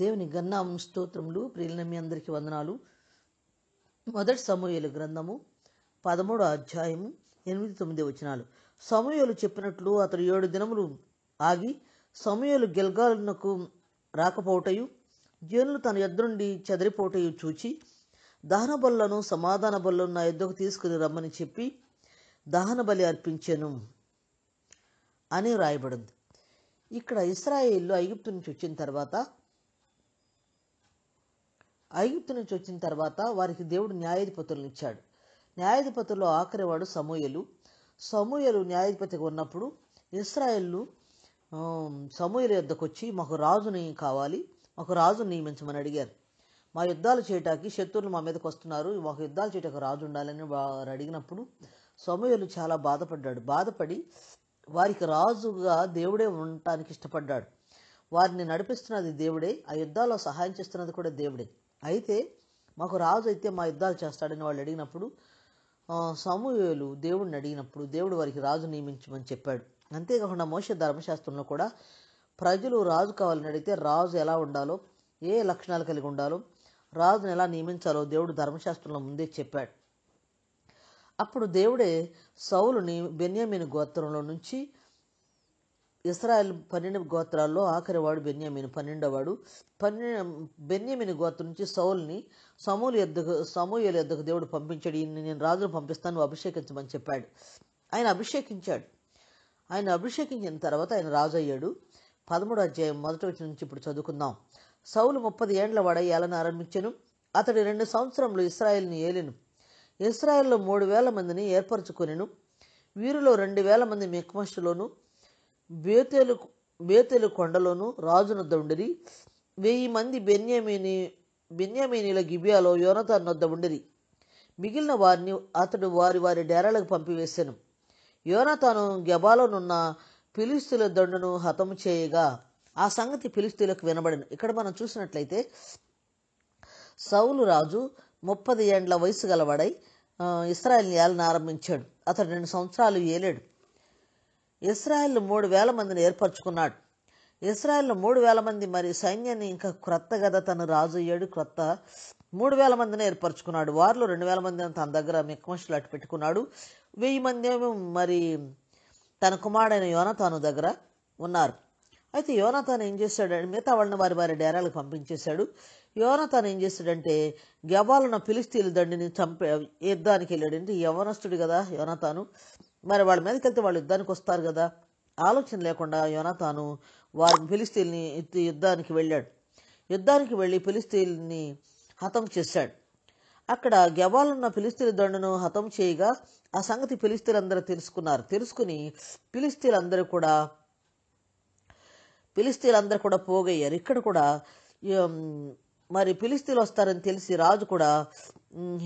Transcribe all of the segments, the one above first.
దేవుని గన్నాం స్తోత్రములు ప్రిలినమి అందరికీ వందనాలు మొదటి సమూహలు గ్రంథము పదమూడో అధ్యాయము ఎనిమిది తొమ్మిది వచనాలు సమూహలు చెప్పినట్లు అతడు ఏడు దినములు ఆగి సమూహలు గెల్గాలకు రాకపోవటయు జనులు తన ఎద్దు నుండి చూచి దహన బలను సమాధాన బలను నా ఎద్దుకు తీసుకుని రమ్మని చెప్పి దహన బలి అర్పించాను అని రాయబడింది ఇక్కడ ఇస్రాయేళ్ళు ఐగుప్తు నుంచి వచ్చిన తర్వాత ఐగుప్తు నుంచి వచ్చిన తర్వాత వారికి దేవుడు న్యాయాధిపతులను ఇచ్చాడు న్యాయాధిపతులు ఆఖరివాడు సమూయలు సమూయలు న్యాయాధిపతిగా ఉన్నప్పుడు ఇస్రాయెళ్ళు సమూయల యుద్ధకు వచ్చి మాకు రాజుని కావాలి మాకు రాజుని నియమించమని అడిగారు మా యుద్ధాలు చేయటానికి శత్రువులు మా మీదకి వస్తున్నారు మాకు యుద్ధాలు చేయటానికి రాజు ఉండాలని వారు అడిగినప్పుడు సమూయలు చాలా బాధపడ్డాడు బాధపడి వారికి రాజుగా దేవుడే ఉండటానికి ఇష్టపడ్డాడు వారిని నడిపిస్తున్నది దేవుడే ఆ యుద్ధాల్లో సహాయం చేస్తున్నది కూడా దేవుడే అయితే మాకు రాజు అయితే మా యుద్ధాలు చేస్తాడని వాళ్ళు అడిగినప్పుడు సమూహలు దేవుడిని అడిగినప్పుడు దేవుడు వారికి రాజు నియమించమని చెప్పాడు అంతేకాకుండా మోస ధర్మశాస్త్రంలో కూడా ప్రజలు రాజు కావాలని అడిగితే రాజు ఎలా ఉండాలో ఏ లక్షణాలు కలిగి ఉండాలో రాజుని ఎలా నియమించాలో దేవుడు ధర్మశాస్త్రంలో ముందే చెప్పాడు అప్పుడు దేవుడే సౌలుని బెన్యామిని గోత్రంలో నుంచి ఇస్రాయల్ పన్నెండు గోత్రాల్లో ఆఖరివాడు బెన్యామిని పన్నెండవాడు పన్నె బెన్యామిని గోత్రం నుంచి సౌల్ని సమూలు ఎద్దకు సమూహల ఎద్దకు దేవుడు పంపించాడు ఈయన్ని నేను రాజును పంపిస్తాను అభిషేకించమని చెప్పాడు ఆయన అభిషేకించాడు ఆయన అభిషేకించిన తర్వాత ఆయన రాజు అయ్యాడు పదమూడు అధ్యాయం మొదటి వచ్చిన నుంచి ఇప్పుడు చదువుకుందాం సౌలు ముప్పది ఏండ్ల వాడై ఏలను ఆరంభించను అతడు రెండు సంవత్సరంలో ఇస్రాయల్ని ఏలిను ఇస్రాయల్లో మూడు వేల మందిని ఏర్పరచుకునిను వీరిలో రెండు వేల మంది మెక్మస్టులోను బేతేలు బేతెలు కొండలోను రాజును ఉండిరి వెయ్యి మంది బెన్యామీని బెన్యామీనీల గిబియాలో యోనతాన్ వద్ద ఉండిరి మిగిలిన వారిని అతడు వారి వారి డేరాలకు పంపివేశాను యోనతాను గెబాలోనున్న పిలిస్తుల దండును హతము చేయగా ఆ సంగతి పిలిస్తులకు వినబడిను ఇక్కడ మనం చూసినట్లయితే సౌలు రాజు ముప్పది ఏండ్ల వయసు గలవాడై ఇస్రాయల్ని ఏళ్ళని ఆరంభించాడు అతడు రెండు సంవత్సరాలు ఏలాడు ఇస్రాయల్ మూడు వేల మందిని ఏర్పరచుకున్నాడు ఇస్రాయల్ మూడు వేల మంది మరి సైన్యాన్ని ఇంకా క్రొత్త కదా తను రాజు అయ్యాడు క్రొత్త మూడు వేల మందిని ఏర్పరచుకున్నాడు వారిలో రెండు వేల మంది తన దగ్గర మిక్మషులు అట్టు పెట్టుకున్నాడు వెయ్యి మంది ఏమో మరి తన కుమారుడైన యోనతాను దగ్గర ఉన్నారు అయితే యోనతాను ఏం చేశాడంటే మిగతా వాళ్ళని వారి వారి డేరాలకు పంపించేశాడు యోనతాను ఏం చేశాడంటే గబాలను పిలిస్తీలు దండిని చంపే యుద్ధానికి వెళ్ళాడు అంటే యవనస్తుడు కదా యోనతాను మరి వాళ్ళ మీదకి వెళ్తే వాళ్ళు యుద్ధానికి వస్తారు కదా ఆలోచన లేకుండా యోనాతాను వారిని ఫిలిస్తీన్ని యుద్ధానికి వెళ్ళాడు యుద్ధానికి వెళ్ళి ఫిలిస్తీన్ని హతం చేశాడు అక్కడ గెవాలున్న ఫిలిస్తీన్ దండును హతం చేయగా ఆ సంగతి ఫిలిస్తీన్లందరూ తెలుసుకున్నారు తెలుసుకుని ఫిలిస్తీన్లందరూ కూడా ఫిలిస్తీన్లందరూ కూడా పోగయ్యారు ఇక్కడ కూడా మరి పిలిస్తీలు వస్తారని తెలిసి రాజు కూడా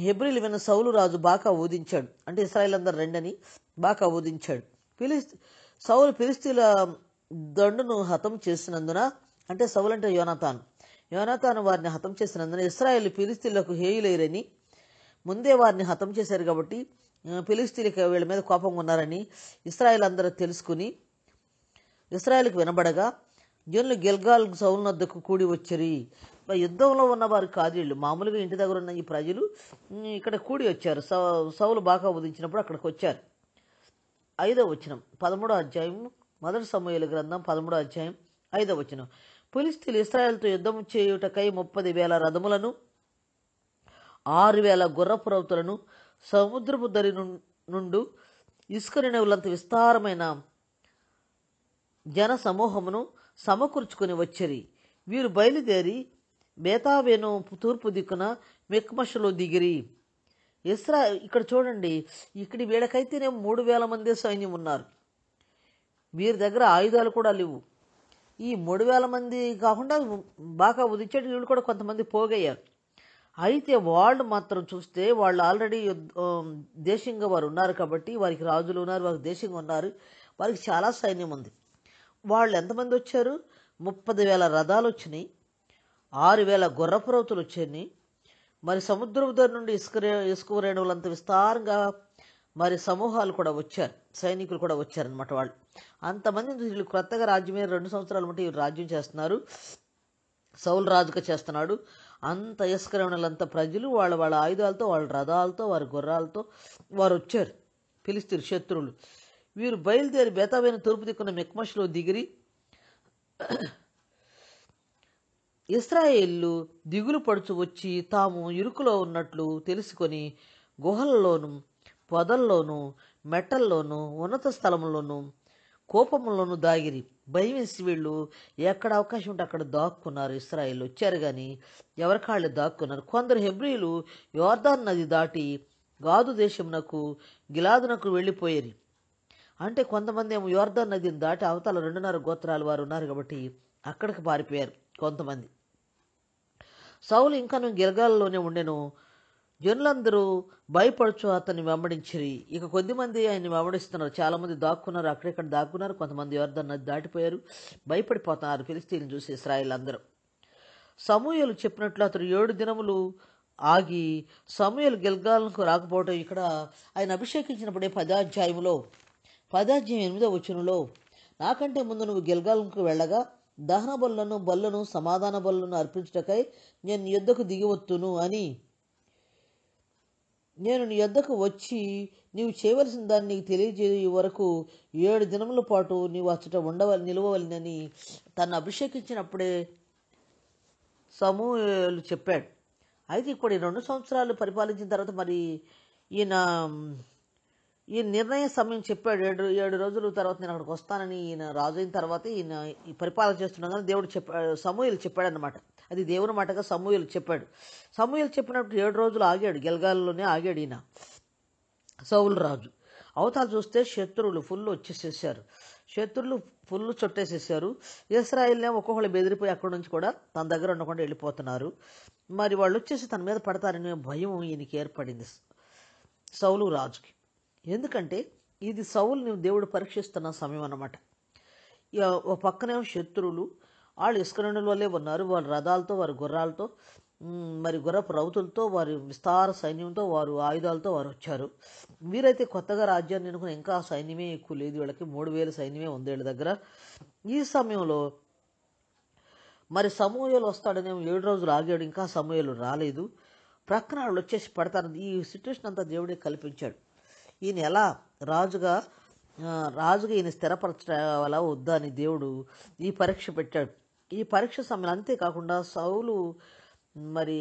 హెబ్రిల్ విన సౌలు రాజు బాగా ఊదించాడు అంటే ఇస్రాయల్ అందరు రెండని బాగా ఊదించాడు పిలిస్తీ సౌలు పిలిస్తీల దండును హతం చేసినందున అంటే సౌలు అంటే యోనతాన్ యోనాథాన్ వారిని హతం చేసినందున ఇస్రాయల్ పిలిస్తీలకు హేయులేరని ముందే వారిని హతం చేశారు కాబట్టి పిలిస్తీలకు వీళ్ళ మీద కోపంగా ఉన్నారని ఇస్రాయల్ అందరూ తెలుసుకుని ఇస్రాయల్కి వినబడగా జనులు గెల్గాల్ సౌలు నద్దకు కూడి వచ్చరి యుద్ధంలో ఉన్నవారు కాదు వీళ్ళు మామూలుగా ఇంటి దగ్గర ఉన్న ఈ ప్రజలు ఇక్కడ కూడి వచ్చారు సౌలు బాగా ఉదించినప్పుడు అక్కడికి వచ్చారు ఐదో వచనం పదమూడో అధ్యాయం మొదటి సమూహాల గ్రంథం పదమూడో అధ్యాయం ఐదో వచనం పులిస్తీలు ఇస్రాయల్తో యుద్ధం చేయుటకై ముప్పది వేల రథములను ఆరు వేల గుర్రపురవతులను సముద్రపు దరి నుండు ఇసుకరినవులంత విస్తారమైన జన సమూహమును సమకూర్చుకొని వచ్చరి వీరు బయలుదేరి బేతావేను తూర్పు దిక్కున మెక్మషులో దిగిరి ఇస్రా ఇక్కడ చూడండి ఇక్కడ వీళ్ళకైతేనే మూడు వేల మంది సైన్యం ఉన్నారు వీరి దగ్గర ఆయుధాలు కూడా లేవు ఈ మూడు వేల మంది కాకుండా బాగా ఉదిచ్చేటి వీళ్ళు కూడా కొంతమంది పోగయ్యారు అయితే వాళ్ళు మాత్రం చూస్తే వాళ్ళు ఆల్రెడీ దేశంగా వారు ఉన్నారు కాబట్టి వారికి రాజులు ఉన్నారు వారికి దేశంగా ఉన్నారు వారికి చాలా సైన్యం ఉంది వాళ్ళు ఎంతమంది వచ్చారు ముప్పది వేల రథాలు వచ్చినాయి ఆరు వేల గుర్రపురవుతులు చెన్ని మరి సముద్రం దగ్గర నుండి ఇసుక ఇసుక రేణువులంత విస్తారంగా మరి సమూహాలు కూడా వచ్చారు సైనికులు కూడా వచ్చారనమాట వాళ్ళు అంతమంది వీళ్ళు క్రొత్తగా రాజ్యం మీద రెండు సంవత్సరాలు బట్టి రాజ్యం చేస్తున్నారు సౌలు రాజుగా చేస్తున్నాడు అంత ఇసుకరేణులంత ప్రజలు వాళ్ళ వాళ్ళ ఆయుధాలతో వాళ్ళ రథాలతో వారి గుర్రాలతో వారు వచ్చారు పిలిస్తారు శత్రువులు వీరు బయలుదేరి బేతాబైన తూర్పు దిక్కున మెక్మష్లో దిగిరి ఇస్రాయేళ్లు దిగులు పడుచు వచ్చి తాము ఇరుకులో ఉన్నట్లు తెలుసుకొని గుహల్లోనూ పొదల్లోనూ మెట్టల్లోనూ ఉన్నత స్థలంలోనూ కోపంలోనూ దాగిరి భయమేసి వీళ్ళు ఎక్కడ అవకాశం ఉంటే అక్కడ దాక్కున్నారు ఇస్రాయిల్ వచ్చారు కానీ ఎవరి కాళ్ళు దాక్కున్నారు కొందరు హెబ్రియులు యోర్దాన్ నది దాటి గాదు దేశమునకు గిలాదునకు వెళ్ళిపోయేది అంటే కొంతమంది ఏమో యోర్దాన్ నదిని దాటి అవతల రెండున్నర గోత్రాలు వారు ఉన్నారు కాబట్టి అక్కడికి పారిపోయారు కొంతమంది సౌలు ఇంకా నువ్వు గిల్గాల్లోనే ఉండెను జనులందరూ భయపడుచు అతన్ని వెంబడించిరి ఇక కొద్దిమంది ఆయన్ని వెంబడిస్తున్నారు చాలామంది దాక్కున్నారు అక్కడిక్కడ దాక్కున్నారు కొంతమంది ఎవరు దాన్ని దాటిపోయారు భయపడిపోతున్నారు ఫిలిస్తీన్ చూసి ఇస్రాయిల్ అందరూ సమూహలు చెప్పినట్లు అతడు ఏడు దినములు ఆగి సమూహలు గిల్గాలకు రాకపోవటం ఇక్కడ ఆయన అభిషేకించినప్పుడే పదాధ్యాయములో పదాధ్యాయం ఎనిమిదో వచనంలో నాకంటే ముందు నువ్వు గెల్గాలకు వెళ్ళగా దహన బల్లను బల్లను సమాధాన బల్లను అర్పించుటకై నేను యుద్ధకు దిగివత్తును అని నేను నీ యుద్ధకు వచ్చి నీవు చేయవలసిన దాన్ని నీకు తెలియజేయ వరకు ఏడు దినముల పాటు నీవు అచ్చట ఉండవల నిలవలనని తను అభిషేకించినప్పుడే సమూహలు చెప్పాడు అయితే ఇప్పుడు ఈ రెండు సంవత్సరాలు పరిపాలించిన తర్వాత మరి ఈయన ఈ నిర్ణయ సమయం చెప్పాడు ఏడు ఏడు రోజుల తర్వాత నేను అక్కడికి వస్తానని ఈయన రాజు అయిన తర్వాత ఈయన ఈ పరిపాలన కానీ దేవుడు చెప్పాడు సమూహలు చెప్పాడనమాట అది దేవుని మాటగా సమూహలు చెప్పాడు సమూహలు చెప్పినప్పుడు ఏడు రోజులు ఆగాడు గెలగాలలోనే ఆగాడు ఈయన సౌలు రాజు అవతల చూస్తే శత్రువులు ఫుల్ వచ్చేసేసారు శత్రులు ఫుల్ చుట్టేసేసారు ఇస్రాయిల్నే ఒక్కొక్కళ్ళు బెదిరిపోయి అక్కడి నుంచి కూడా తన దగ్గర ఉండకుండా వెళ్ళిపోతున్నారు మరి వాళ్ళు వచ్చేసి తన మీద పడతారనే భయం ఈయనకి ఏర్పడింది సౌలు రాజుకి ఎందుకంటే ఇది సౌల్ని దేవుడు పరీక్షిస్తున్న సమయం అన్నమాట ఓ పక్కనే శత్రువులు వాళ్ళు ఇస్కరణుల వల్లే ఉన్నారు వారి రథాలతో వారి గుర్రాలతో మరి గుర్రపు రౌతులతో వారి విస్తార సైన్యంతో వారు ఆయుధాలతో వారు వచ్చారు వీరైతే కొత్తగా రాజ్యాన్ని ఎన్నుకుని ఇంకా సైన్యమే ఎక్కువ లేదు వీళ్ళకి మూడు వేల సైన్యమే ఉంది వీళ్ళ దగ్గర ఈ సమయంలో మరి సమూహలు వస్తాడనేమో ఏడు రోజులు ఆగాడు ఇంకా సమూహలు రాలేదు ప్రక్కన వాళ్ళు వచ్చేసి పడతారు ఈ సిచ్యువేషన్ అంతా దేవుడే కల్పించాడు ఈయన ఎలా రాజుగా రాజుగా ఈయన స్థిరపరచవాలా వద్దా అని దేవుడు ఈ పరీక్ష పెట్టాడు ఈ పరీక్ష సమయంలో అంతేకాకుండా సౌలు మరి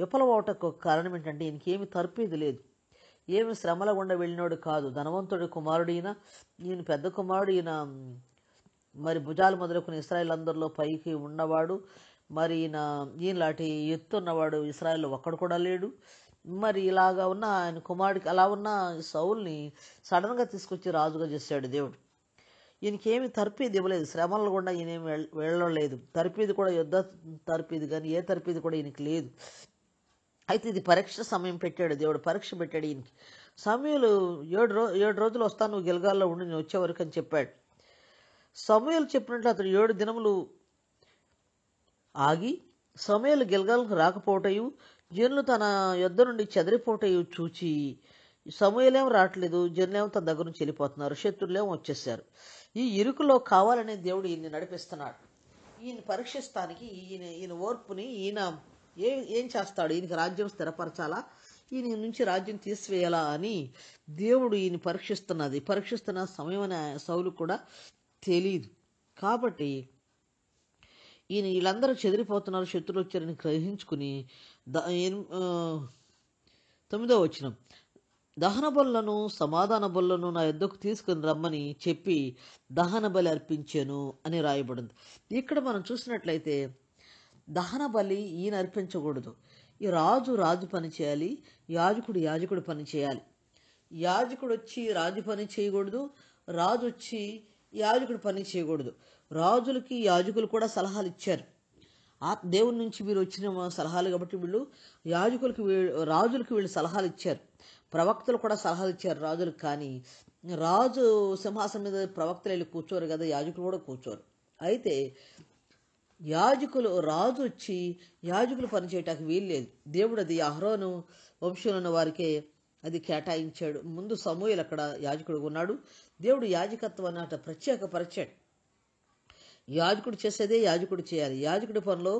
విఫలమవటకు కారణం ఏంటంటే ఈయనకి ఏమి తర్పీదు లేదు ఏమి శ్రమల గుండా వెళ్ళినోడు కాదు ధనవంతుడి కుమారుడు ఈయన ఈయన పెద్ద కుమారుడు ఈయన మరి భుజాలు మొదలుకుని ఇస్రాయల్ అందరిలో పైకి ఉన్నవాడు మరి ఈయన ఈయనలాంటి ఎత్తున్నవాడు ఇస్రాయల్లో ఒక్కడు కూడా లేడు మరి ఇలాగా ఉన్న ఆయన కుమారుడికి అలా ఉన్న సౌల్ని సడన్గా తీసుకొచ్చి రాజుగా చేశాడు దేవుడు ఈయనకేమి తర్పీది ఇవ్వలేదు శ్రమలు కూడా ఈయన ఏమి లేదు తర్పీది కూడా యుద్ధ తర్పీది కానీ ఏ తర్పీది కూడా ఈయనకి లేదు అయితే ఇది పరీక్ష సమయం పెట్టాడు దేవుడు పరీక్ష పెట్టాడు ఈయనకి సమయలు ఏడు రో ఏడు రోజులు వస్తాను నువ్వు గెలగాల్లో ఉండి నేను వచ్చేవరకు అని చెప్పాడు సమయాలు చెప్పినట్లు అతడు ఏడు దినములు ఆగి సమయాలు గెలగాలకు రాకపోవటయు జనులు తన యుద్ధ నుండి చెదిరిపోటయ్యి చూచి సమూహలేం రావట్లేదు జనులేమో తన దగ్గర నుంచి వెళ్ళిపోతున్నారు శత్రులేమో వచ్చేసారు ఈ ఇరుకులో కావాలనే దేవుడు ఈయన్ని నడిపిస్తున్నాడు ఈయన పరీక్షిస్తానికి ఈయన ఈయన ఓర్పుని ఈయన ఏ ఏం చేస్తాడు ఈయనకి రాజ్యం స్థిరపరచాలా ఈయన నుంచి రాజ్యం తీసివేయాలా అని దేవుడు ఈయన పరీక్షిస్తున్నది పరీక్షిస్తున్న సమయం సౌలు కూడా తెలియదు కాబట్టి ఈయన వీళ్ళందరూ చెదిరిపోతున్నారు శత్రులు వచ్చారని గ్రహించుకుని తొమ్మిదో వచ్చిన దహన బొల్లను సమాధాన బొల్లను నా యుద్ధకు తీసుకుని రమ్మని చెప్పి దహన బలి అర్పించాను అని రాయబడింది ఇక్కడ మనం చూసినట్లయితే దహన బలి ఈయన అర్పించకూడదు ఈ రాజు రాజు పని చేయాలి యాజకుడు యాజకుడు పని చేయాలి యాజకుడు వచ్చి రాజు పని చేయకూడదు రాజు వచ్చి యాజకుడు పని చేయకూడదు రాజులకి యాజకులు కూడా సలహాలు ఇచ్చారు ఆ దేవుడి నుంచి మీరు వచ్చిన సలహాలు కాబట్టి వీళ్ళు యాజకులకి రాజులకి వీళ్ళు సలహాలు ఇచ్చారు ప్రవక్తలు కూడా సలహాలు ఇచ్చారు రాజులకు కానీ రాజు సింహాసనం మీద ప్రవక్తలు వెళ్ళి కూర్చోరు కదా యాజకులు కూడా కూర్చోరు అయితే యాజకులు రాజు వచ్చి యాజకులు పనిచేయటానికి వీల్లేదు దేవుడు అది అహ్రోను వంశంలో ఉన్న వారికే అది కేటాయించాడు ముందు సమూహలు అక్కడ యాజకుడు ఉన్నాడు దేవుడు యాజకత్వం అన్నట ప్రత్యేక పరిచాడు యాజకుడు చేసేదే యాజకుడు చేయాలి యాజకుడి పనిలో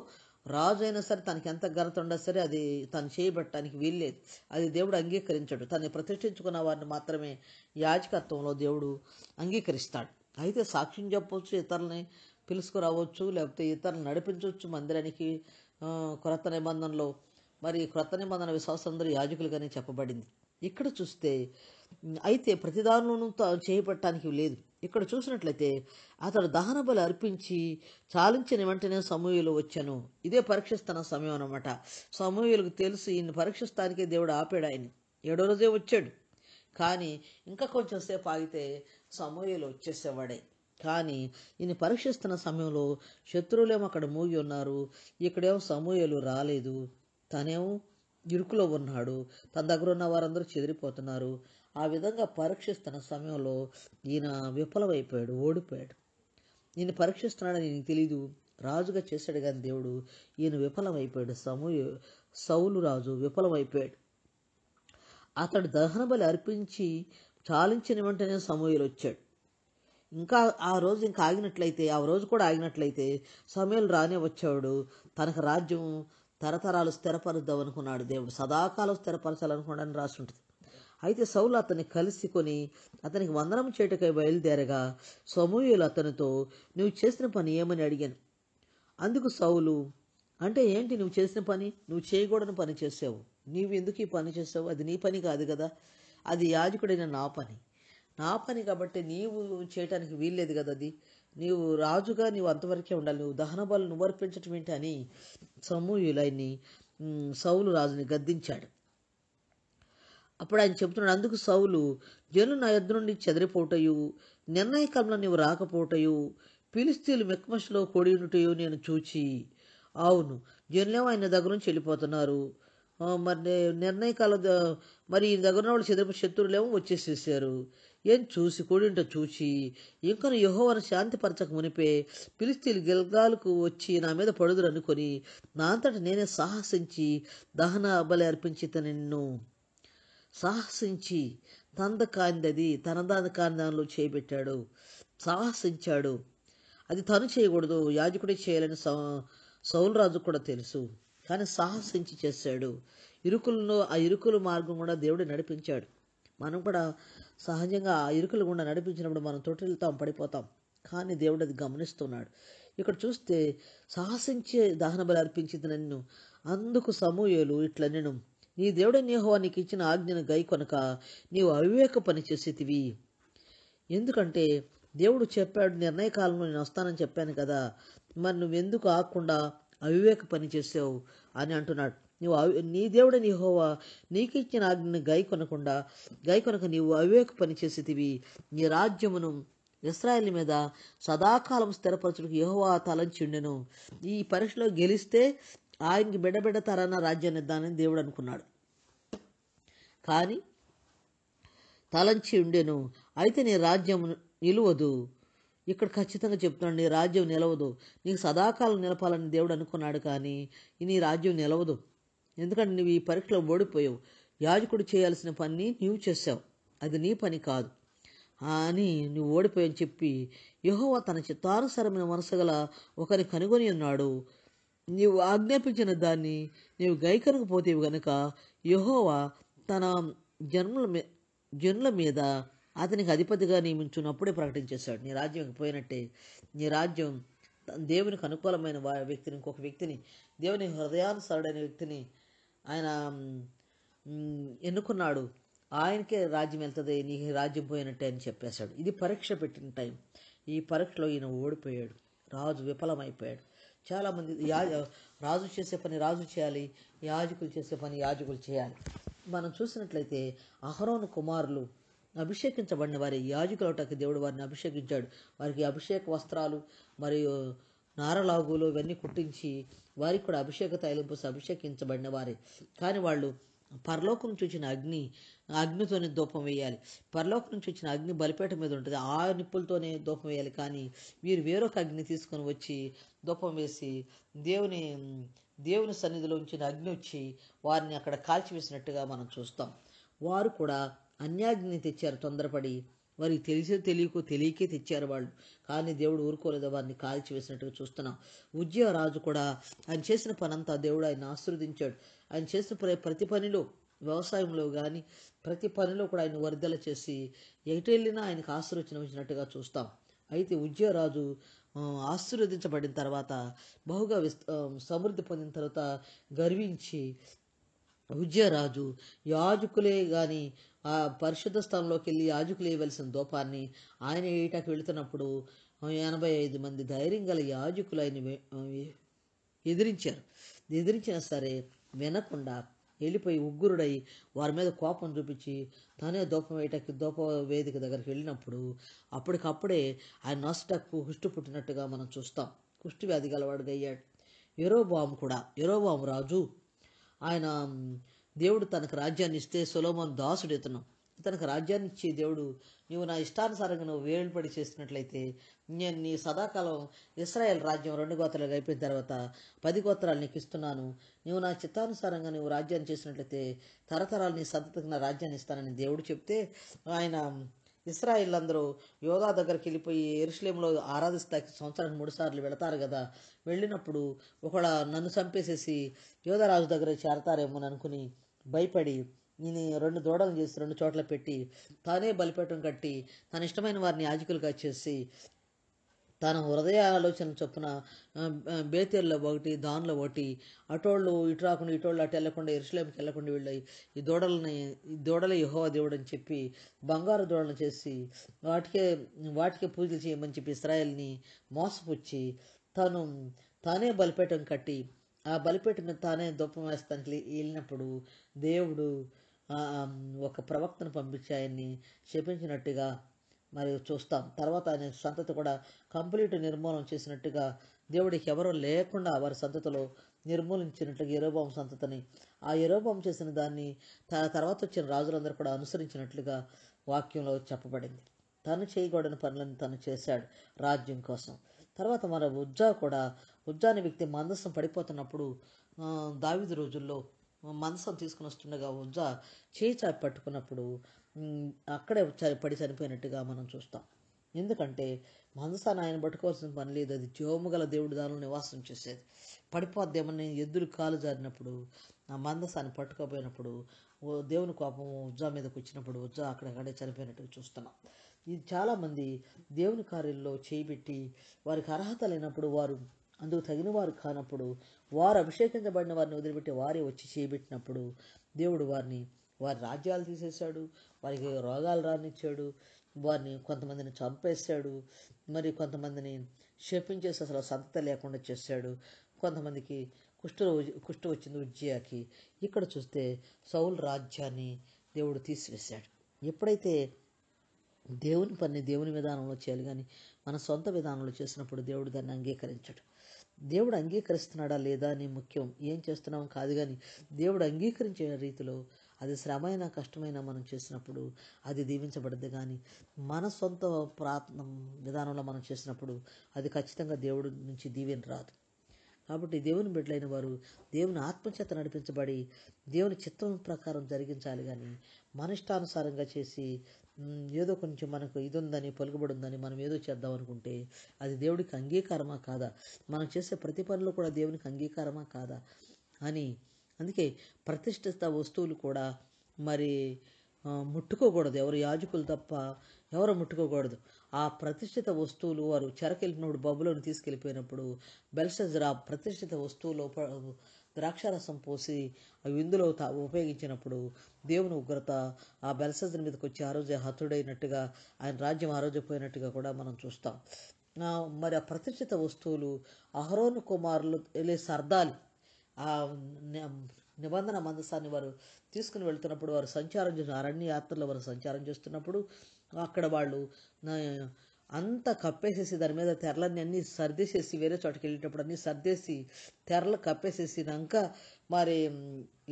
రాజు అయినా సరే తనకి ఎంత ఘనత ఉండదు సరే అది తను చేయబట్టడానికి వీల్లేదు అది దేవుడు అంగీకరించడు తను ప్రతిష్ఠించుకున్న వారిని మాత్రమే యాజకత్వంలో దేవుడు అంగీకరిస్తాడు అయితే సాక్ష్యం చెప్పవచ్చు ఇతరులని పిలుచుకురావచ్చు లేకపోతే ఇతరులను నడిపించవచ్చు మందిరానికి క్రొత్త నిబంధనలో మరి క్రొత్త నిబంధన విశ్వాసందరూ యాజకులుగానే చెప్పబడింది ఇక్కడ చూస్తే అయితే ప్రతిదానిలోనూ చేయబట్టడానికి లేదు ఇక్కడ చూసినట్లయితే అతడు దహన బలి అర్పించి చాలించిన వెంటనే సమూహులు వచ్చాను ఇదే పరీక్షిస్తున్న సమయం అనమాట సమూహులకు తెలుసు ఈయన పరీక్షిస్తానికే దేవుడు ఆపాడు ఆయన ఏడో రోజే వచ్చాడు కానీ ఇంకా కొంచెం సేపు ఆగితే సమూహలు వచ్చేసేవాడే కానీ ఈయన పరీక్షిస్తున్న సమయంలో శత్రువులేమో అక్కడ మూగి ఉన్నారు ఇక్కడేమో సమూహలు రాలేదు తనేమో ఇరుకులో ఉన్నాడు తన దగ్గర ఉన్న వారందరూ చెదిరిపోతున్నారు ఆ విధంగా పరీక్షిస్తున్న సమయంలో ఈయన విఫలమైపోయాడు ఓడిపోయాడు ఈయన పరీక్షిస్తున్నాడని నీకు తెలీదు రాజుగా చేశాడు కానీ దేవుడు ఈయన విఫలమైపోయాడు సము సౌలు రాజు విఫలమైపోయాడు అతడు దహన బలి అర్పించి చాలించిన వెంటనే సమూహలు వచ్చాడు ఇంకా ఆ రోజు ఇంకా ఆగినట్లయితే ఆ రోజు కూడా ఆగినట్లయితే సమయలు రానే వచ్చాడు తనకు రాజ్యం తరతరాలు స్థిరపరుద్దాం అనుకున్నాడు దేవుడు సదాకాలం స్థిరపరచాలనుకున్నాడని రాసి ఉంటుంది అయితే సౌలు అతన్ని కలిసికొని అతనికి వందనం చేటకై బయలుదేరగా సమూహులు అతనితో నువ్వు చేసిన పని ఏమని అడిగాను అందుకు సౌలు అంటే ఏంటి నువ్వు చేసిన పని నువ్వు చేయకూడని పని చేసావు నీవు ఎందుకు ఈ పని చేసావు అది నీ పని కాదు కదా అది యాజకుడైన నా పని నా పని కాబట్టి నీవు చేయటానికి వీల్లేదు కదా అది నీవు రాజుగా నీవు అంతవరకే ఉండాలి నువ్వు దహన నువ్వు అర్పించటం ఏంటి అని సమూహులైని సౌలు రాజుని గద్దించాడు అప్పుడు ఆయన చెబుతున్నాడు అందుకు సౌలు జనులు నా యొద్ నుండి చెదిరిపోటయు నిర్ణయకంలో నీవు రాకపోటయు పిలిస్తీలు మెక్మస్లో కూడినటయు నేను చూచి అవును జనులేమో ఆయన దగ్గర నుంచి వెళ్ళిపోతున్నారు మరి నిర్ణయకాల మరి ఈ దగ్గర వాళ్ళు చెదిరిపో శత్రువులేమో వచ్చేసేసారు ఏం చూసి కూడింటో చూచి ఇంకా యహోవన శాంతిపరచక మునిపే పిలిస్తీలు గిల్గాలకు వచ్చి నా మీద పడుదురు అనుకొని నా అంతటా నేనే సాహసించి దహన బలి అర్పించిత నిన్ను సాహసించి తనద కానిది తనదాని కాని దానిలో చేపెట్టాడు సాహసించాడు అది తను చేయకూడదు యాజకుడే చేయాలని సౌలరాజు కూడా తెలుసు కానీ సాహసించి చేశాడు ఇరుకులను ఆ ఇరుకుల మార్గం కూడా దేవుడు నడిపించాడు మనం కూడా సహజంగా ఆ ఇరుకుల గుండా నడిపించినప్పుడు మనం తొట్టిల్తాం పడిపోతాం కానీ దేవుడు అది గమనిస్తున్నాడు ఇక్కడ చూస్తే సాహసించే దహన బలి అర్పించింది నన్ను అందుకు సమూహలు ఇట్లా నేను నీ దేవుడు యహోవా నీకు ఇచ్చిన ఆజ్ఞను గై కొనక నీవు అవివేక పని చేసేటివి ఎందుకంటే దేవుడు చెప్పాడు నిర్ణయ కాలంలో నేను వస్తానని చెప్పాను కదా మరి నువ్వెందుకు ఆకుండా అవివేక పని చేసావు అని అంటున్నాడు నువ్వు నీ దేవుడు నీ హోవా నీకు ఇచ్చిన ఆజ్ఞను గై కొనకుండా గై కొనక నీవు అవివేక పని చేసేటివి నీ రాజ్యమును ఇస్రాయల్ మీద సదాకాలం స్థిరపరచుడికి యహోవా తలంచిండెను ఈ పరీక్షలో గెలిస్తే ఆయనకి బిడబిడతారన్న తరాన రాజ్యాన్ని ఇద్దానని దేవుడు అనుకున్నాడు కానీ తలంచి ఉండేను అయితే నీ రాజ్యం నిలువదు ఇక్కడ ఖచ్చితంగా చెప్తున్నాడు నీ రాజ్యం నిలవదు నీకు సదాకాలం నిలపాలని దేవుడు అనుకున్నాడు కానీ నీ రాజ్యం నిలవదు ఎందుకంటే నువ్వు ఈ పరీక్షలో ఓడిపోయావు యాజకుడు చేయాల్సిన పని నీవు చేసావు అది నీ పని కాదు అని నువ్వు ఓడిపోయని చెప్పి యహోవా తన చిత్తానుసరమైన మనసుగల ఒకరిని కనుగొని ఉన్నాడు నీవు ఆజ్ఞాపించిన దాన్ని నీవు గైకొనకపోతేవి గనుక యహోవా తన జన్మల మీ జనుల మీద అతనికి అధిపతిగా నియమించున్నప్పుడే ప్రకటించేశాడు నీ రాజ్యం పోయినట్టే నీ రాజ్యం దేవునికి అనుకూలమైన వ్యక్తిని ఇంకొక వ్యక్తిని దేవుని హృదయానుసరుడైన వ్యక్తిని ఆయన ఎన్నుకున్నాడు ఆయనకే రాజ్యం వెళ్తుంది నీ రాజ్యం పోయినట్టే అని చెప్పేశాడు ఇది పరీక్ష పెట్టిన టైం ఈ పరీక్షలో ఈయన ఓడిపోయాడు రాజు విఫలమైపోయాడు చాలామంది యా రాజు చేసే పని రాజు చేయాలి యాజకులు చేసే పని యాజకులు చేయాలి మనం చూసినట్లయితే అహరోను కుమారులు అభిషేకించబడిన వారి యాజకులటకి దేవుడు వారిని అభిషేకించాడు వారికి అభిషేక వస్త్రాలు మరియు నారలాగులు ఇవన్నీ కుట్టించి వారికి కూడా అభిషేక తైలింపు అభిషేకించబడిన వారే కానీ వాళ్ళు పరలోకం నుంచి వచ్చిన అగ్ని అగ్నితోనే దూపం వేయాలి పరలోకం నుంచి వచ్చిన అగ్ని బలిపేట మీద ఉంటుంది ఆ నిప్పులతోనే దూపం వేయాలి కానీ మీరు వేరొక అగ్ని తీసుకొని వచ్చి దూపం వేసి దేవుని దేవుని సన్నిధిలో ఉంచిన అగ్ని వచ్చి వారిని అక్కడ కాల్చివేసినట్టుగా మనం చూస్తాం వారు కూడా అన్యాగ్ని తెచ్చారు తొందరపడి వారికి తెలిసే తెలియకో తెలియకే తెచ్చారు వాళ్ళు కానీ దేవుడు ఊరుకోలేదు వారిని కాల్చివేసినట్టుగా చూస్తున్నాం ఉజ్జయరాజు కూడా ఆయన చేసిన పనంతా దేవుడు ఆయన ఆశీర్వదించాడు ఆయన చేసిన ప్రతి పనిలో వ్యవసాయంలో కానీ ప్రతి పనిలో కూడా ఆయన వరదల చేసి ఎటెళ్ళినా ఆయనకు ఆశీర్వచనం ఇచ్చినట్టుగా చూస్తాం అయితే ఉజ్జయరాజు ఆశీర్వదించబడిన తర్వాత బహుగా సమృద్ధి పొందిన తర్వాత గర్వించి విజయరాజు యాజకులే గాని ఆ పరిశుద్ధ స్థలంలోకి వెళ్ళి యాజకులు వేయవలసిన దోపాన్ని ఆయన ఏటాకి వెళుతున్నప్పుడు ఎనభై ఐదు మంది ధైర్యం గల యాజకులు ఆయన ఎదిరించారు ఎదిరించినా సరే వినకుండా వెళ్ళిపోయి ఉగ్గురుడై వారి మీద కోపం చూపించి తానే దూపం వేయటకి దూప వేదిక దగ్గరికి వెళ్ళినప్పుడు అప్పటికప్పుడే ఆయన నష్టకు హుష్టి పుట్టినట్టుగా మనం చూస్తాం కుష్టి వ్యాధి గలవాడుగా అయ్యాడు ఎరోబాము కూడా ఎరోబాము రాజు ఆయన దేవుడు తనకు రాజ్యాన్ని ఇస్తే సులోమన్ దాసుడు ఇతను తనకు రాజ్యాన్ని ఇచ్చే దేవుడు నువ్వు నా ఇష్టానుసారంగా నువ్వు వేలుపడి చేసినట్లయితే నేను నీ సదాకాలం ఇస్రాయెల్ రాజ్యం రెండు గోత్రాలుగా అయిపోయిన తర్వాత పది గోత్రాలు నీకు ఇస్తున్నాను నువ్వు నా చిత్తానుసారంగా నువ్వు రాజ్యాన్ని చేసినట్లయితే తరతరాలు నీ సతతకు నా రాజ్యాన్ని ఇస్తానని దేవుడు చెప్తే ఆయన ఇస్రాయిల్ అందరూ యోధా దగ్గరికి వెళ్ళిపోయి ఎరుశ్లేంలో ఆరాధిస్తాకి సంవత్సరానికి మూడు సార్లు వెళతారు కదా వెళ్ళినప్పుడు ఒకడ నన్ను చంపేసేసి యోధరాజు దగ్గర చేరతారేమోనని అనుకుని భయపడి ఈయన రెండు దూడలు చేసి రెండు చోట్ల పెట్టి తానే బలిపేటం కట్టి తన ఇష్టమైన వారిని యాజకులుగా చేసి తన హృదయ ఆలోచన చొప్పున బేతేల్లో ఒకటి దానిలో ఒకటి అటోళ్ళు ఇటు రాకుండా ఇటోళ్ళు అటు వెళ్ళకుండా ఇరుషులేమికి వెళ్ళకుండా వెళ్ళాయి ఈ దూడలని ఈ దూడలే యహోవ దేవుడు అని చెప్పి బంగారు దూడలను చేసి వాటికే వాటికే పూజలు చేయమని చెప్పి ఇస్రాయల్ని మోసపుచ్చి తను తానే బలిపేటం కట్టి ఆ బలిపేట మీద తానే దుప్పం వేస్తానికి వెళ్ళినప్పుడు దేవుడు ఒక ప్రవక్తను పంపించాయని ఆయన్ని శపించినట్టుగా మరియు చూస్తాం తర్వాత ఆయన సంతతి కూడా కంప్లీట్ నిర్మూలన చేసినట్టుగా దేవుడికి ఎవరూ లేకుండా వారి సంతతిలో నిర్మూలించినట్టుగా ఎరోబాం సంతతిని ఆ ఎరోబాం చేసిన దాన్ని తర్వాత వచ్చిన రాజులందరూ కూడా అనుసరించినట్లుగా వాక్యంలో చెప్పబడింది తను చేయకూడని పనులను తను చేశాడు రాజ్యం కోసం తర్వాత మన ఉజ్జా కూడా ఉజ్జా అనే వ్యక్తి మందసం పడిపోతున్నప్పుడు దావిది రోజుల్లో మందసం తీసుకుని వస్తుండగా ఉజ్జా చేయి చాపి పట్టుకున్నప్పుడు అక్కడే చని పడి చనిపోయినట్టుగా మనం చూస్తాం ఎందుకంటే మందసాన్ని ఆయన పట్టుకోవాల్సిన పని లేదు అది జోముగల దేవుడు దానిలో నివాసం చేసేది పడిపోద్దేమని ఎద్దులు కాలు జారినప్పుడు ఆ మందసాన్ని పట్టుకోపోయినప్పుడు దేవుని కోపం ఉజ్జా మీదకు వచ్చినప్పుడు ఉజ్జా అక్కడక్కడే చనిపోయినట్టుగా చూస్తున్నాం ఇది చాలామంది దేవుని కార్యంలో చేయిబెట్టి వారికి అర్హత లేనప్పుడు వారు అందుకు తగిన వారు కానప్పుడు వారు అభిషేకించబడిన వారిని వదిలిపెట్టి వారే వచ్చి చేయబెట్టినప్పుడు దేవుడు వారిని వారి రాజ్యాలు తీసేశాడు వారికి రోగాలు రానిచ్చాడు వారిని కొంతమందిని చంపేశాడు మరి కొంతమందిని శపించేసి అసలు సంత లేకుండా చేశాడు కొంతమందికి కుష్ఠ కుష్ఠ వచ్చింది ఉజ్జయాకి ఇక్కడ చూస్తే సౌల్ రాజ్యాన్ని దేవుడు తీసివేశాడు ఎప్పుడైతే దేవుని పని దేవుని విధానంలో చేయాలి కానీ మన సొంత విధానంలో చేసినప్పుడు దేవుడు దాన్ని అంగీకరించడు దేవుడు అంగీకరిస్తున్నాడా లేదా అని ముఖ్యం ఏం చేస్తున్నాం కాదు కానీ దేవుడు అంగీకరించే రీతిలో అది శ్రమైనా కష్టమైనా మనం చేసినప్పుడు అది దీవించబడద్దు కానీ మన సొంత ప్రార్థన విధానంలో మనం చేసినప్పుడు అది ఖచ్చితంగా దేవుడి నుంచి దీవెన రాదు కాబట్టి దేవుని బిడ్డలైన వారు దేవుని ఆత్మచేత నడిపించబడి దేవుని చిత్తం ప్రకారం జరిగించాలి కానీ ఇష్టానుసారంగా చేసి ఏదో కొంచెం మనకు ఇది ఉందని పలుకుబడుందని మనం ఏదో చేద్దాం అనుకుంటే అది దేవుడికి అంగీకారమా కాదా మనం చేసే ప్రతి పనిలో కూడా దేవునికి అంగీకారమా కాదా అని అందుకే ప్రతిష్ఠిత వస్తువులు కూడా మరి ముట్టుకోకూడదు ఎవరు యాజకులు తప్ప ఎవరు ముట్టుకోకూడదు ఆ ప్రతిష్ఠిత వస్తువులు వారు చెరకెళ్ళినప్పుడు బబ్బులను తీసుకెళ్ళిపోయినప్పుడు బెల్సజరా ప్రతిష్ఠిత వస్తువులో ద్రాక్షారసం పోసి విందులో ఉపయోగించినప్పుడు దేవుని ఉగ్రత ఆ బెల్సజర్ మీదకి వచ్చి ఆ రోజే హతుడైనట్టుగా ఆయన రాజ్యం ఆ రోజు పోయినట్టుగా కూడా మనం చూస్తాం మరి ఆ ప్రతిష్ఠిత వస్తువులు అహరోను కుమారులు వెళ్ళే సర్దాలి ఆ నిబంధన మందసాన్ని వారు తీసుకుని వెళ్తున్నప్పుడు వారు సంచారం చేసిన అరణ్య యాత్రలో వారు సంచారం చేస్తున్నప్పుడు అక్కడ వాళ్ళు అంత కప్పేసేసి దాని మీద తెరలన్నీ అన్నీ సర్దేసేసి వేరే చోటకి వెళ్ళేటప్పుడు అన్నీ సర్దేసి తెరలు కప్పేసేసినాక మరి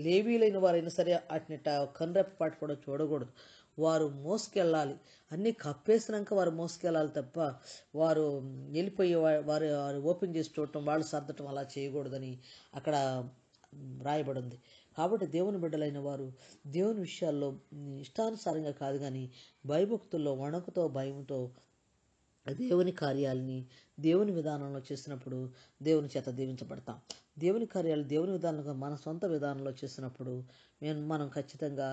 లేవీలైన వారైనా సరే అట్నిట కనురెప్ప పాటు కూడా చూడకూడదు వారు మోసుకెళ్ళాలి అన్నీ కప్పేసినాక వారు మోసుకెళ్ళాలి తప్ప వారు వెళ్ళిపోయి వారు వారు ఓపెన్ చేసి చూడటం వాళ్ళు సర్దటం అలా చేయకూడదని అక్కడ రాయబడింది కాబట్టి దేవుని బిడ్డలైన వారు దేవుని విషయాల్లో ఇష్టానుసారంగా కాదు కానీ భయభక్తుల్లో వణుకుతో భయంతో దేవుని కార్యాలని దేవుని విధానంలో చేసినప్పుడు దేవుని చేత దీవించబడతాం దేవుని కార్యాలు దేవుని విధానంగా మన సొంత విధానంలో చేసినప్పుడు మేము మనం ఖచ్చితంగా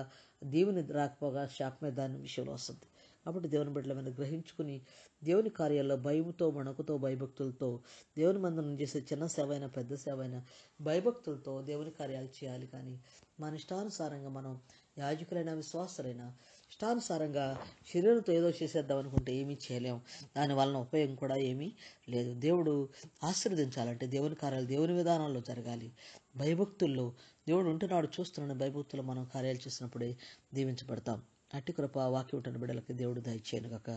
దేవుని రాకపోగా శాపమే దాని విషయంలో వస్తుంది కాబట్టి దేవుని బిడ్డల మీద గ్రహించుకుని దేవుని కార్యాల్లో భయముతో మణకుతో భయభక్తులతో దేవుని మందరం చేసే చిన్న సేవ అయినా పెద్ద సేవ అయినా భయభక్తులతో దేవుని కార్యాలు చేయాలి కానీ మన ఇష్టానుసారంగా మనం యాజకులైన విశ్వాసులైనా ఇష్టానుసారంగా శరీరంతో ఏదో చేసేద్దాం అనుకుంటే ఏమీ చేయలేము దాని వలన ఉపయోగం కూడా ఏమీ లేదు దేవుడు ఆశీర్వదించాలంటే దేవుని కార్యాలు దేవుని విధానంలో జరగాలి భయభక్తుల్లో దేవుడు ఉంటున్నాడు చూస్తున్న భయభక్తులు మనం కార్యాలు చేసినప్పుడే దీవించబడతాం అట్టి కృప వాక్యుటన బిడ్డలకి దేవుడు దయచేయను గాక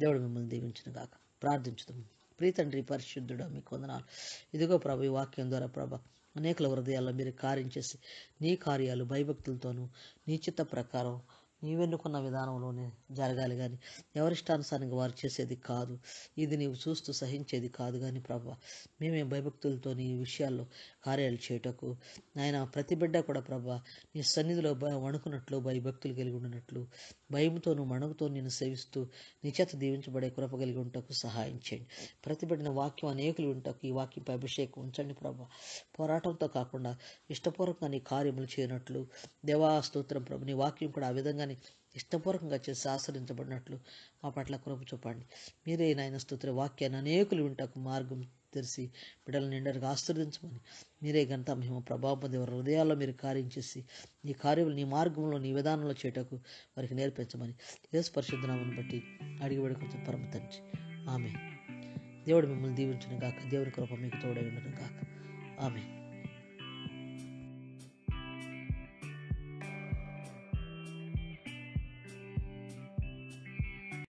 దేవుడు మిమ్మల్ని దీవించను గాక ప్రార్థించుదాం ప్రీతండ్రి పరిశుద్ధుడు మీకు వందనాలు ఇదిగో ప్రభు ఈ వాక్యం ద్వారా ప్రభ అనేకల హృదయాల్లో మీరు కార్యం చేసి నీ కార్యాలు భయభక్తులతోనూ నీ చిత్త ప్రకారం నీవెన్నుకున్న విధానంలోనే జరగాలి కానీ ఎవరిష్టానుసారంగా వారు చేసేది కాదు ఇది నీవు చూస్తూ సహించేది కాదు కానీ ప్రభా మేమే భయభక్తులతో నీ విషయాల్లో కార్యాలు చేయటకు నాయన ప్రతి బిడ్డ కూడా ప్రభా నీ సన్నిధిలో వణుకున్నట్లు భయభక్తులు కలిగి ఉండినట్లు భయంతోనూ మణుగుతో నేను సేవిస్తూ నిచేత దీవించబడే కృప కలిగి ఉంటకు సహాయం చేయండి బిడ్డిన వాక్యం అనేకులు ఉంటకు ఈ వాక్యంపై అభిషేకం ఉంచండి ప్రభా పోరాటంతో కాకుండా ఇష్టపూర్వకంగా నీ కార్యములు చేయనట్లు దేవాస్తోత్రం ప్రభు నీ వాక్యం కూడా ఆ విధంగా సంఘాన్ని ఇష్టపూర్వకంగా చేసి ఆశ్రయించబడినట్లు మా పట్ల కృప చూపండి మీరే నాయన స్తోత్ర వాక్యాన్ని అనేకులు వింటకు మార్గం తెరిచి బిడ్డలను నిండరుగా ఆశ్రదించమని మీరే గంత మేము ప్రభావం పొందే వారి హృదయాల్లో మీరు కార్యం చేసి నీ కార్యములు నీ మార్గంలో నీ విధానంలో చేయటకు వారికి నేర్పించమని ఏ పరిశుద్ధనామని బట్టి అడిగి కొంచెం పరమ తండ్రి ఆమె దేవుడు మిమ్మల్ని దీవించిన కాక దేవుని కృప మీకు తోడై ఉండను కాక ఆమె